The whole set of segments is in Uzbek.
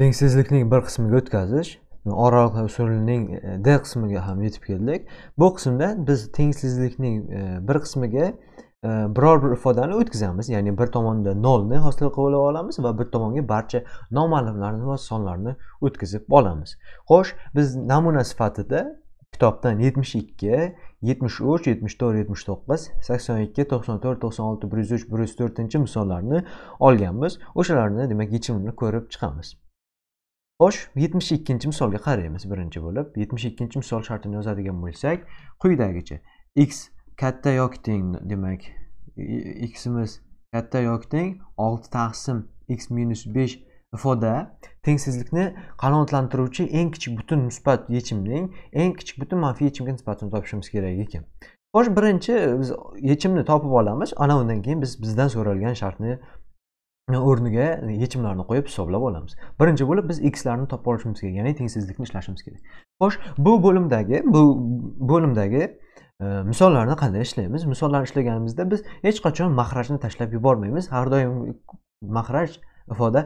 tengsizlikning bir qismiga o'tkazish oraliq usulining e, d qismiga ham yetib keldik bu qismda biz tengsizlikning e, bir qismiga e, biror bir ifodani o'tkazamiz ya'ni bir tomonda nolni hosil qilib olamiz va bir tomonga barcha noma'lumlarni va sonlarni o'tkazib olamiz xo'sh biz namuna sifatida kitobdan yetmish ikki yetmish uch yetmish to'rt yetmish to'qqiz sakson ikki to'qson to'rt to'qson olti bir yuz uch bir yuz to'rtinchi misollarni olganmiz o'shalarni demak yechimini ko'rib chiqamiz xo'sh 72 misolga qaraymiz birinchi bo'lib 72 misol shartini yozadigan bo'lsak quyidagicha x katta yoki teng demak ximiz katta yoki teng 6 taqsim x minus 5 ifoda tengsizlikni qanoatlantiruvchi eng kichik butun musbat yechimning eng kichik butun manfiy yechimga nisbatini topishimiz kerak ekan xo'sh birinchi biz yechimni topib olamiz ana undan keyin biz bizdan so'ralgan shartni o'rniga yechimlarni qo'yib hisoblab olamiz birinchi bo'lib biz xlarni topib olishimiz kerak ya'ni tengsizlikni ishlashimiz kerak xo'sh bu bo'limdagi bu bo'limdagi e, misollarni qanday ishlaymiz misollarni ishlaganimizda biz hech qachon mahrajni tashlab yubormaymiz har doim mahraj ifoda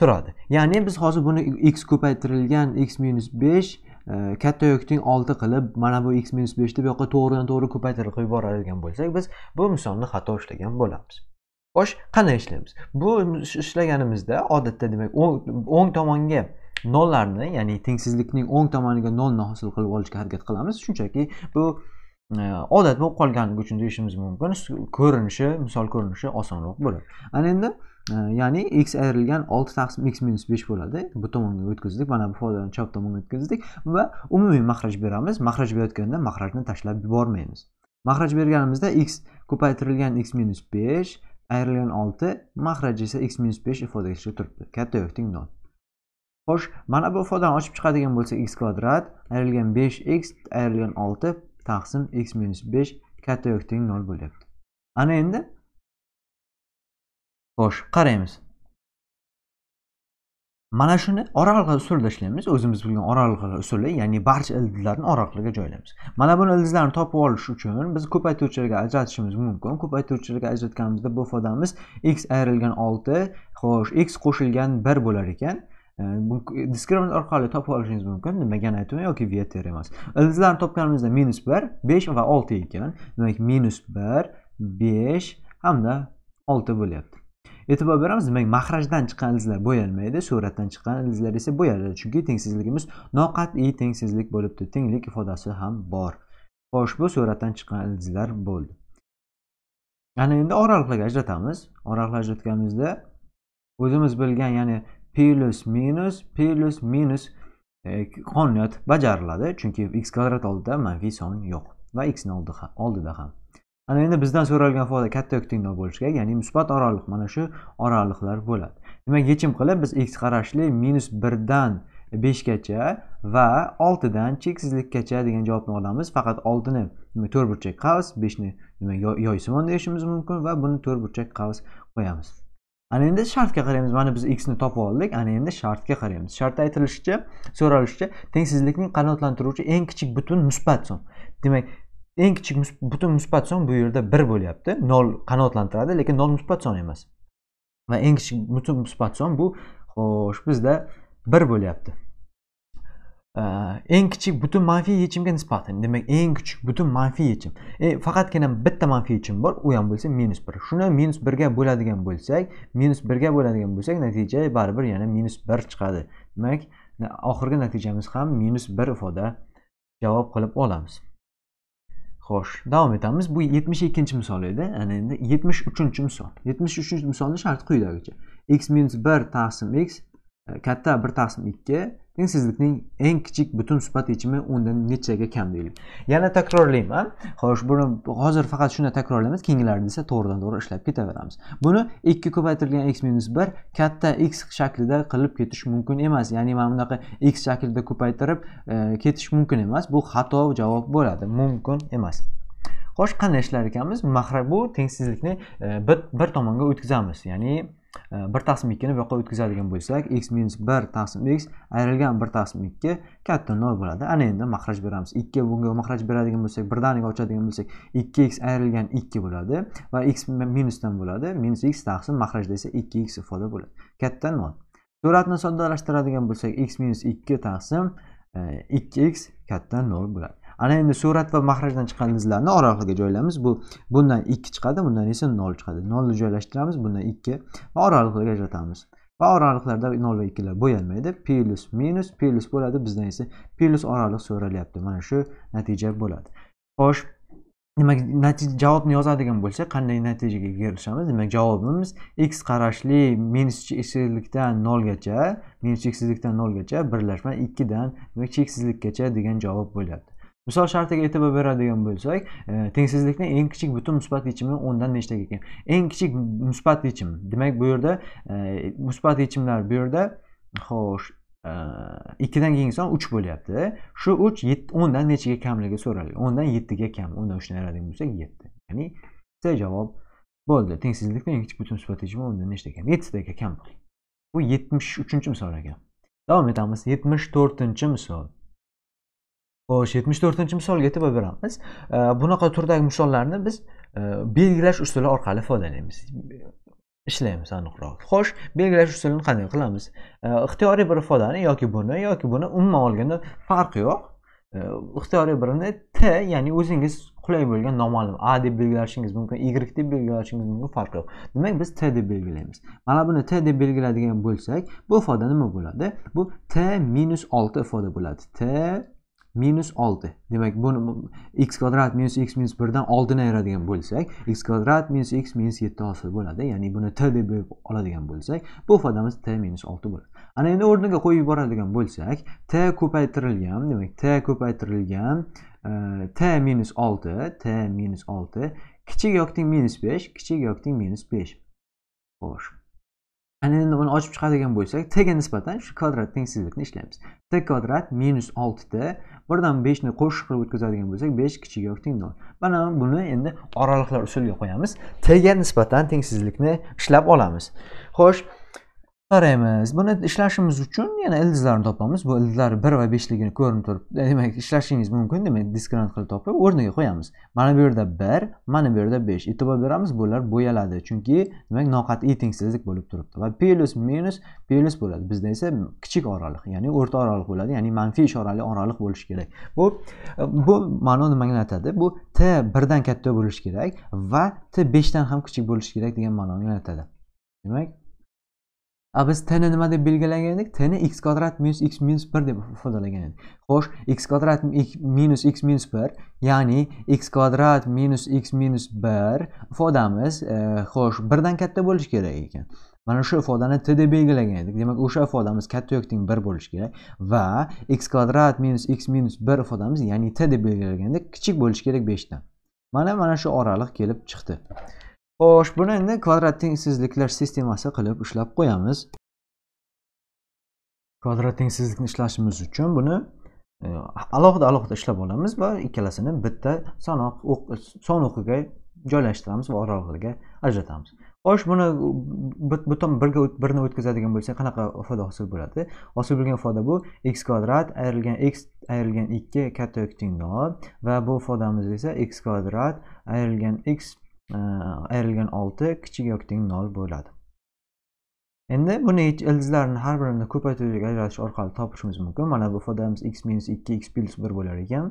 turadi ya'ni biz hozir buni x ko'paytirilgan x minus besh e, katta yoki teng olti qilib mana bu x minus besh deb yoqqa to'g'ridan to'g'ri ko'paytirib yuboradigan bo'lsak biz bu misolni xato ishlagan bo'lamiz xo'sh qanday ishlaymiz bu ishlaganimizda odatda demak o'ng tomonga nollarni ya'ni tengsizlikning o'ng tomoniga nolni hosil qilib olishga harakat qilamiz shunchaki bu e, odat bo'lib qolganligi uchun deyishimiz mumkin ko'rinishi misol ko'rinishi osonroq bo'ladi ana endi e, ya'ni x ayrilgan olti taqsim x minus besh bo'ladi bu tomonga o'tkazdik mana bu foydani chap tomonga o'tkazdik va umumiy mahraj beramiz mahraj berayotganda mahrajni tashlab yubormaymiz mahraj berganimizda x ko'paytirilgan x minus besh ayrilgan 6 mahraji esa x minus 5 ifodasida turibdi katta yo'q tengdan xo'sh mana bu ifodani ochib chiqadigan bo'lsak x kvadrat ayrilgan 5x ayrilgan 6 taqsim x minus 5 katta yo'q teng 0 bo'lyapti ana endi xo'sh qaraymiz mana shuni oraliqli usulda ishlaymiz o'zimiz bilgan oraliqli usuli ya'ni barcha ildizlarni oraliqlarga joylaymiz mana buni ildizlarni topib olish uchun biz ko'paytiruvchilarga ajratishimiz mumkin ko'paytiruvchilarga ajratganimizda bu ifodamiz x ayrilgan olti xo'sh x qo'shilgan bir bo'lar ekan diskriminant orqali topib olishingiz mumkin nimagani aytaman yoki viya emas ildizlarni topganimizda minus bir besh va olti ekan demak minus bir besh hamda olti bo'lyapti e'tibor beramiz demak mahrajdan chiqqan ildizlar bo'yalmaydi suratdan chiqqan ildizlar esa bo'yaladi chunki tengsizligimiz noqat'iy tengsizlik bo'libdi tenglik ifodasi ham bor xo'sh bu suratdan chiqqan ildizlar bo'ldi ana endi oraliqlarga ajratamiz oraliqlar ajratganimizda o'zimiz bilgan ya'ni plyus minus plyus minus e, qonuniyat bajariladi chunki x kvadrat oldida manfiy son yo'q va xni oldida ham ana endi bizdan so'ralgan foyda katta yoki tengdor bo'lishi kerak ya'ni musbat oraliq mana shu oraliqlar bo'ladi demak yechim qilib biz x qarashli minus birdan beshgacha va oltidan cheksizlikkacha degan javobni olamiz faqat oltini burchak qavs beshni nima yoysimon deyishimiz mumkin va buni burchak qavs qo'yamiz ana endi shartga qaraymiz mana biz x ni topib oldik ana endi shartga qaraymiz shartda aytilishicha so'ralishicha tengsizlikning qanoatlantiruvchi eng kichik butun musbat son demak eng kichik butun musbat son bu yerda bir bo'lyapti nol qanoatlantiradi lekin nol musbat son emas va eng kichik butun musbat son bu xo'sh bizda bir bo'lyapti eng kichik butun manfiy yechimga nisbatan demak eng kichik butun manfiy yechim e, faqatgina bitta manfiy yechim bor u ham bo'lsa minus bir shuni minus birga bo'ladigan bo'lsak minus birga bo'ladigan bo'lsak natija baribir yana minus bir chiqadi demak oxirgi natijamiz ham minus bir ifoda javob qilib olamiz xo'sh davom etamiz bu yetmish ikkinchi misol edi ana endi yetmish uchinchi misol yetmish uchinchi misolni sharti quyidagicha x minus bir taqsim x katta bir taqsim ikki tengsizlikning eng kichik butun sifat yechimi undan nechaga kam deylik yana takrorlayman xo'sh buni hozir faqat shuni takrorlaymiz keyingilarni esa to'g'ridan to'g'ri ishlab ketaveramiz buni ikki ko'paytirilgan x minus bir katta x shaklida qilib ketish mumkin emas ya'ni mana bunaqa x shaklida ko'paytirib e, ketish mumkin emas bu xato javob bo'ladi mumkin emas xo'sh qanday ishlar ekanmiz bu tengsizlikni e, bir tomonga o'tkazamiz ya'ni Э, bir taqsim ikkini bu yoqqa o'tkazadigan bo'lsak x minus bir taqsim x ayrilgan bir taqsim ikki katta nol bo'ladi ana endi maxraj beramiz ikki bunga maxraj beradigan bo'lsak birdaniga ochadigan bo'lsak ikki x ayrilgan ikki bo'ladi va x minusdan bo'ladi minus x taqsim maxrajda esa ikki x ifoda bo'ladi katta nol suratni soddalashtiradigan bo'lsak x minus ikki taqsim e, ikki x katta nol bo'ladi ana endi surat va mahrajdan chiqqan izlarni oralig'iga joylaymiz bu bundan ikki chiqadi bundan esa nol chiqadi nolni joylashtiramiz bundan ikki va oraliqlarga ajratamiz va oraliqlarda nol va ikkilar bo'yalmaydi plyus minus plyus bo'ladi bizdan esa plyus oraliq so'ralyapti mana shu natija bo'ladi xo'sh demak natija javobni yozadigan bo'lsak qanday natijaga erishamiz demak javobimiz x qarashli minus cheksizlikdan nolgacha minus cheksizlikdan nolgacha birlashma ikkidan demak cheksizlikkacha degan javob bo'lyapti misol shartiga e'tibor beradigan bo'lsak e, tengsizlikni eng kichik butun musbat yechimi o'ndan nechta ekan eng kichik musbat yechim demak bu yerda e, musbat yechimlar bu yerda xo'sh e, ikkidan keyingi son uch bo'lyapti shu uch o'ndan nechaga kamligi so'ralgan o'ndan yettiga kam o'ndan uchni ayiradigan bo'lsak yetti ya'ni C javob bo'ldi tengsizlikni eng kichik butun musbat yechimi o'ndan nechta 7 yettitaga kam bu yetmish uchinchi misol ekan davom etamiz yetmish to'rtinchi misol xo'sh yetmish to'rtinchi misolga e'tibor beramiz bunaqa turdagi misollarni biz e, belgilash usuli orqali foydalanamiz ishlaymiz aniqroq xo'sh belgilash usulini qanday qilamiz ixtiyoriy bir ifodani yoki buni yoki buni umuman olganda farqi yo'q ixtiyoriy birini t ya'ni o'zingiz qulay bo'lgan noma'lum a deb belgilashingiz mumkin y deb belgilashingiz mumkin farqi yo'q demak biz t deb belgilaymiz mana buni t deb belgiladigan bo'lsak bu ifoda nima bo'ladi bu t minus olti ifoda bo'ladi t minus olti demak buni x kvadrat minus x minus birdan oltini ayiradigan bo'lsak x kvadrat minus x minus yetti hosil bo'ladi ya'ni buni t deb bo'lib oladigan bo'lsak bu ifodamiz t minus olti bo'ladi ana endi o'rniga qo'yib yuboradigan bo'lsak t ko'paytirilgan demak t ko'paytirilgan e, t minus olti t minus olti kichik yoki minus besh kichik yoki minus besh xo'sh ana endi uni ochib chiqadigan bo'lsak t ga nisbatan shu kvadrat tengsizlikni ishlaymiz t kvadrat minus oltita birdan ni qo'shib qilib o'tkazadigan bo'lsak 5 kichik yoki teng 0. mana buni endi oraliqlar usuliga qo'yamiz t ga nisbatan tengsizlikni ishlab olamiz xo'sh qaraymiz buni ishlashimiz uchun yana ildizlarni topamiz bu ildizlar bir va beshligini ko'rinib turib e, demak ishlashingiz mumkin demak diskrant qilib topib o'rniga qo'yamiz mana bu yerda bir mana bu yerda besh e'tibor beramiz bular bo'yaladi chunki demak noqat'iy tengsizlik bo'lib turibdi va plyus minus plyus bo'ladi bizda esa kichik oraliq ya'ni o'rta oraliq bo'ladi ya'ni manfiy ishorali oraliq bo'lishi kerak bu bu ma'no nimani anglatadi bu t birdan katta bo'lishi kerak va t beshdan ham kichik bo'lishi kerak degan ma'noni anglatadi demak a biz tni nima deb belgilagan edik tni x kvadrat minus x minus bir deb ifodalagan edik xo'sh x kvadrat minus x minus bir ya'ni x kvadrat minus x minus bir ifodamiz e, xo'sh birdan katta bo'lishi kerak ekan mana shu ifodani t deb belgilagan edik demak o'sha ifodamiz katta yoki teng bir bo'lishi kerak va x kvadrat minus x minus bir ifodamiz ya'ni t deb belgilagan edik kichik bo'lishi kerak beshdan mana mana shu oraliq kelib chiqdi Xo'sh, buni endi kvadrat tengsizliklar sistemasi qilib ishlab qo'yamiz. Kvadrat tengsizlikni ishlashimiz uchun buni alohida-alohida e, ishlab olamiz va ikkalasini bitta sanoq son o'qiga joylashtiramiz va oralig'iga ajratamiz. Xo'sh, buni butun birga birni o'tkazadigan bo'lsa qanaqa ifoda hosil bo'ladi? Hosil bo'lgan ifoda bu x kvadrat ayrilgan x ayrilgan 2 katta yoki tengdor va bu foydamiz esa x kvadrat ayrilgan x ayrilgan olti kichik yoki teng nol bo'ladi endi buni ildizlarni har birini ko'paytiruvga ajratish orqali topishimiz mumkin mana bu ifodamiz x minus ikki x plyus bir bo'lar ekan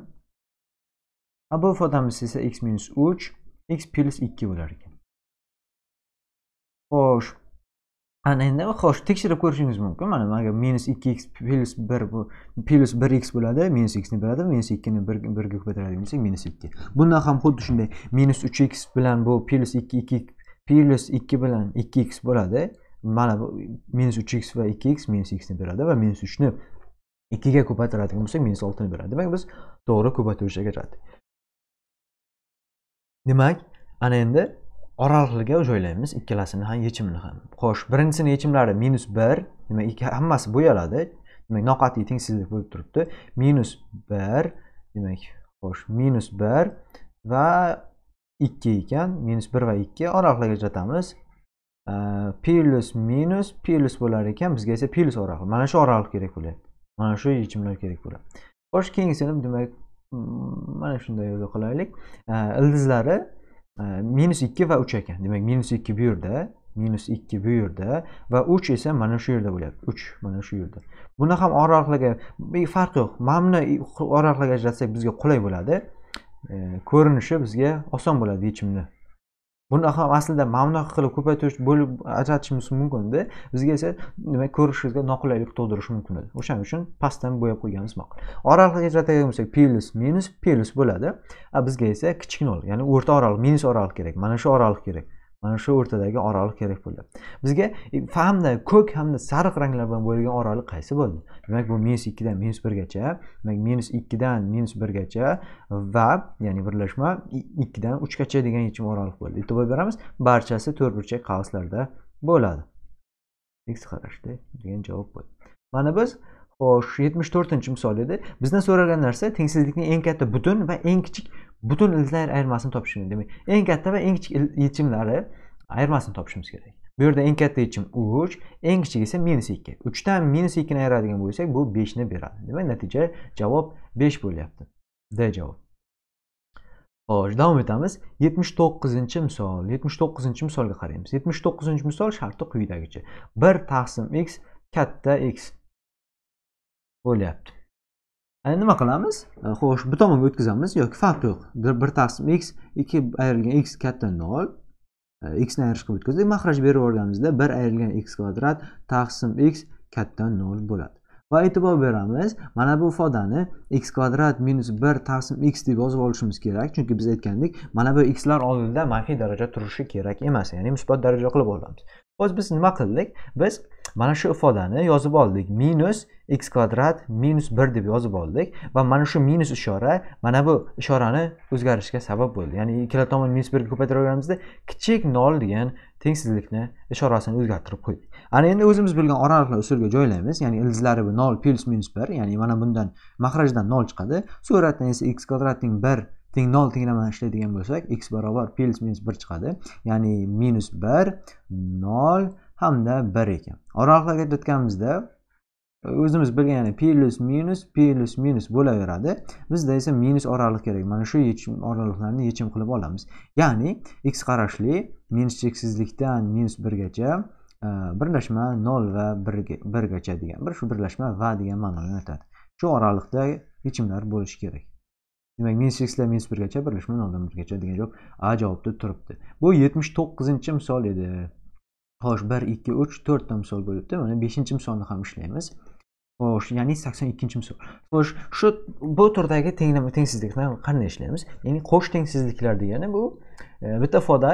a bu ifodamiz esa x minus uch x plyus ikki bo'lar ekan xo'sh ana endi xo'sh tekshirib ko'rishingiz mumkin mana manga minus ikki x plyus bir plyus bir x bo'ladi minus xni beradi minus ikkini birga ko'paytiradigan bo'lsak minus ikki bundan ham xuddi shunday minus uch x bilan bu plyus ikki ikki plyus ikki bilan ikki x bo'ladi mana bu minus uch x va ikki x minus xni beradi va minus uchni ikkiga ko'paytiradigan bo'lsak minus oltini beradi demak biz to'g'ri ko'paytiruvchiga kiradi demak ana endi oraliqliga joylaymiz ikkalasini ham yechimini ham xo'sh birinchisini yechimlari minus bir nima hammasi bo'yaladi demak noqat'iy tengsizlik bo'lib turibdi minus bir demak xo'sh minus bir va ikki ekan minus bir va ikki oraliqlarga ajratamiz plyus minus plyus bo'lar ekan bizga esa plyus oraliq mana shu oraliq kerak bo'lyapti mana shu yechimlar kerak bo'ladi xo'sh keyingisini demak mm, mana shunday qilaylik ildizlari minus 2 va 3 ekan Demak, minus 2 buyurda minus 2 bu yerda va 3 esa mana shu yerda bo'lyapti 3 mana shu yerda buni ham oraliqlarga farq yo'q mana buni oraliqlarga ajratsak bizga qulay bo'ladi ko'rinishi bizga oson bo'ladi yechimni buni ham aslida mana qilib ko'paytirish bo'lib ajratishimiz mumkinda bizga esa nima ko'rishimizga noqulaylik tug'dirishi mumkin edi o'shaning uchun pastdan bo'yab qo'yganimiz ma'qul oraliqni ajratadigan bo'lsak plyus minus plyus bo'ladi a bizga esa kichkina ya'ni o'rta oraliq minus oraliq kerak mana shu oraliq kerak mana shu o'rtadagi oraliq kerak bo'ldi bizga e, hamda ko'k hamda sariq ranglar bilan bo'lgan oraliq qaysi bo'ldi demak bu minus ikkidan minus birgacha demak minus ikkidan minus birgacha va ya'ni birlashma ikkidan uchgacha degan yechim oraliq bo'ldi e'tibor beramiz barchasi to'rtburchak qavslarda bo'ladi x qarashda degan javob bo'ldi mana biz xo'sh yetmish to'rtinchi misol edi bizdan so'ragan narsa tengsizlikning eng katta butun va eng kichik butun izlar ayirmasini topishimiz demak eng katta va eng kichik yechimlari ayirmasini topishimiz kerak bu yerda eng katta yechim 3 eng kichik esa minus 2 3 dan minus 2 ni ayiradigan bo'lsak bu 5 ni beradi demak natija javob 5 bo'lyapti d javob xo'sh davom etamiz 79 misol 79 misolga qaraymiz 79 misol sharti quyidagicha 1 taqsim x katta x bo'lyapti endi nima qilamiz e, xo'sh bu tomonga o'tkazamiz yoki farq yo'q bir taqsim x ikki ayrilgan x katta nol e, x ni ayirishga o'tkazdik mahraj berib yuborganimizda bir ayrilgan x kvadrat taqsim x katta nol bo'ladi va e'tibor beramiz mana bu ifodani x kvadrat minus bir taqsim x deb yozib olishimiz kerak chunki biz aytgandik mana bu xlar oldida manfiy daraja turishi kerak emas ya'ni musbat daraja qilib olamiz hozir biz nima qildik biz mana shu ifodani yozib oldik minus x kvadrat minus bir deb yozib oldik va mana shu minus ishora mana bu ishorani o'zgarishga sabab bo'ldi ya'ni ikkala tomon minus birga ko'paytirganimizda kichik nol degan tengsizlikni ishorasini o'zgartirib qo'ydik ana endi o'zimiz bilgan oraliqni usulga joylaymiz ya'ni ildizlari bu nol plyus minus bir ya'ni mana bundan mahrajdan nol chiqadi suratdan esa x kvadratning bir teng nol tenglamani ishlaydigan bo'lsak x barobar plyus minus bir chiqadi ya'ni minus bir nol hamda bir ekan oraliqlarga aytayotganimizda o'zimiz bilgan ya'ni plus minus plus minus bo'laveradi bizda esa minus oraliq kerak mana shu yechim oraliqlarni yechim qilib olamiz ya'ni x qarashli minus cheksizlikdan minus birgacha e, birlashma nol va birgacha degan bir shu birlashma va degan ma'noni anglatadi shu oraliqda yechimlar bo'lishi kerak demak minus xlar minus birgacha birlashma noldan birgacha degan javob a javobda turibdi bu yetmish to'qqizinchi misol edi xo'sh bir ikki uch to'rtta misol bo'libdi mana beshinchi misolni ham ishlaymiz xo'sh ya'ni sakson ikkinchi misol xo'sh shu bu turdagi tenglama tengsizlikni qanday ishlaymiz ya'ni qo'sh tengsizliklar degani bu e, bitta foda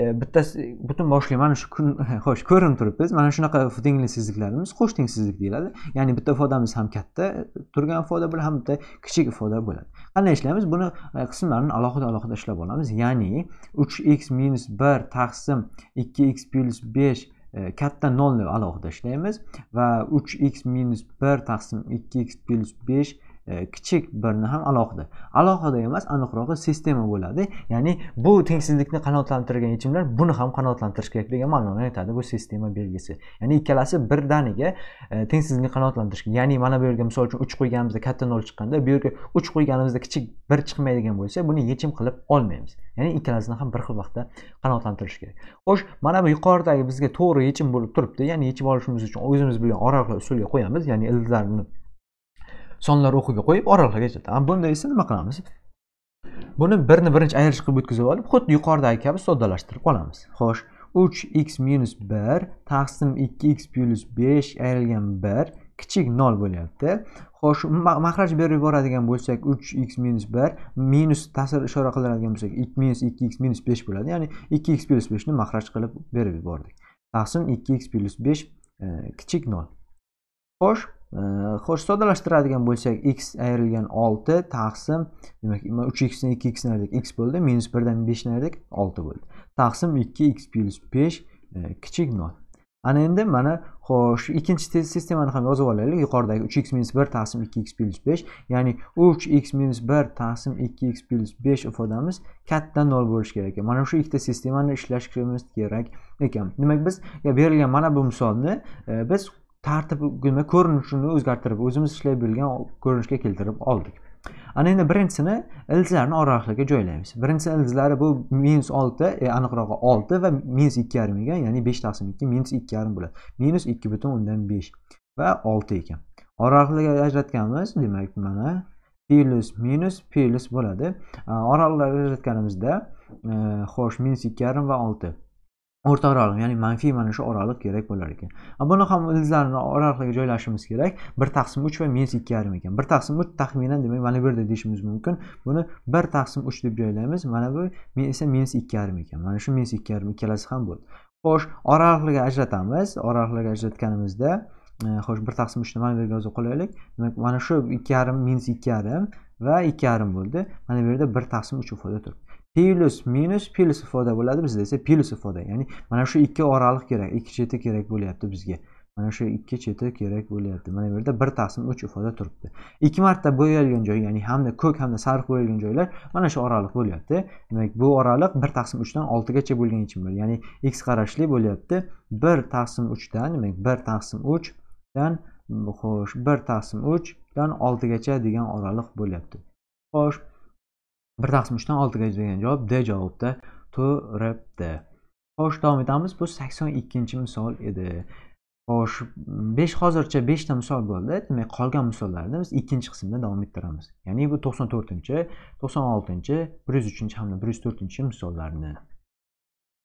e, bitta butun boshli mana shu kun xo'sh ko'rinib turibmiz mana shunaqa tengsizliklarimiz qo'sh tengsizlik deyiladi ya'ni bitta ifodamiz ham katta turgan ifoda bilan ham bitta kichik ifoda bo'ladi qanday ishlaymiz buni e, qismlarini alohida alohida ishlab olamiz ya'ni uch x minus bir taqsim ikki x plyus besh Э, katta ni alohida ishlaymiz va 3x minus 1 taqsim 2x plus 5 E, kichik birni ham alohida alohida emas aniqrog'i sistema bo'ladi ya'ni bu tengsizlikni qanoatlantirgan yechimlar buni ham qanoatlantirish kerak degan ma'noni aytadi bu sistema belgisi ya'ni ikkalasi birdaniga e, tengsizlikni qanoatlantirish ya'ni mana bu yerga misol uchun uch qo'yganimizda katta nol chiqqanda bu yerga uch qo'yganimizda kichik bir chiqmaydigan bo'lsa buni yechim qilib olmaymiz ya'ni ikkalasini ham bir xil vaqtda qanoatlantirish kerak xo'sh mana bu yuqoridagi bizga to'g'ri yechim bo'lib turibdi ya'ni yechib olishimiz uchun o'zimiz bilgan oraliq usulga qo'yamiz ya'ni ildizlarni sonlar o'qiga qo'yib oraliqlarga aytadi bunda esa nima qilamiz buni birni birinchi ayirish qilib o'tkazib olib xuddi yuqoridagi kabi soddalashtirib qolamiz xo'sh uch x minus bir taqsim ikki x plyus besh ayrilgan bir kichik nol bo'lyapti xo'sh mahraj berib yuboradigan bo'lsak uch x minus bir minus ta'sir ishora qiladigan bo'lsak ikki minus ikki x minus besh bo'ladi ya'ni ikki x plyus beshni mahraj qilib berib yubordik taqsim ikki x plyus besh e, kichik nol xo'sh xo'sh э, soddalashtiradigan bo'lsak x ayrilgan 6 taqsim demak 3 x ni 2 x ni x bo'ldi minus 1 dan 5 ni 6 bo'ldi taqsim 2 x plyus 5 e, 0 ana endi mana xo'sh ikkinchi sistemani ham yozib olaylik yuqoridagi 3 x minus 1 taqsim 2 x plyus 5 ya'ni 3 x minus 1 taqsim 2 x plyus 5 ifodamiz katta 0 bo'lishi kerak ekan mana shu ikkita sistemani ishlashimiz kerak ekan demak biz berilgan mana bu misolni э, biz nima ko'rinishini o'zgartirib o'zimiz ishlab bilgan ko'rinishga keltirib oldik ana endi birinchisini ildizlarni oraliqligiga joylaymiz birinchisi ildizlari bu minus olti e, aniqrog'i olti va minus ikki yarim ekan ya'ni besh taqsim ikki minus ikki yarim bo'ladi minus ikki butun o'ndan besh va olti ekan oraliqlarga ajratganmiz demak mana plyus minus plyus bo'ladi oraliqlarga ajratganimizda e, xo'sh minus ikki yarim va olti o'rta oraliq ya'ni manfiy mana shu oraliq kerak bo'lar ekan buni ham izlarini oraliqlarga joylashimiz kerak bir taqsim uch va minus ikki yarim ekan bir taqsim uch taxminan demak mana bu yerda deyishimiz mumkin buni bir taqsim uch deb joylaymiz mana bu esa minus ikki yarim ekan mana shu minus ikki yarim ikkalasi ham bo'ldi xo'sh oraliqlarga ajratamiz oraliqlarga ajratganimizda e, xo'sh bir taqsim uchni mana bu yerga yozib qo'yaylik demak mana shu ikki yarim minus ikki yarim va ikki yarim bo'ldi mana bu yerda bir taqsim uch ifoda turibdi plyus minus plyus ifoda bo'ladi bizda esa plyus ifoda ya'ni mana shu ikki oraliq kerak ikki cheti kerak bo'lyapti bizga mana shu ikki cheti kerak bo'lyapti mana bu yerda bir taqsim uch ifoda turibdi ikki marta bo'yalgan joy ya'ni hamda ko'k hamda sariq bo'yalgan joylar mana shu oraliq bo'lyapti demak bu oraliq bir taqsim uchdan oltigacha bo'lgan bo'ladi ya'ni x qarashli bo'lyapti bir taqsim uchdan demak bir taqsim uchdan xo'sh bir taqsim uchdan oltigacha degan oraliq bo'lyapti xo'sh bir taqsim uchdan oltiga yuz bergan javob d javobda turibdi xo'sh davom etamiz bu sakson ikkinchi misol edi xo'sh besh hozircha beshta misol bo'ldi demak qolgan misollarni biz ikkinchi qismda davom ettiramiz ya'ni bu to'qson to'rtinchi to'qson oltinchi bir yuz uchinchi hamda bir yuz to'rtinchi misollarni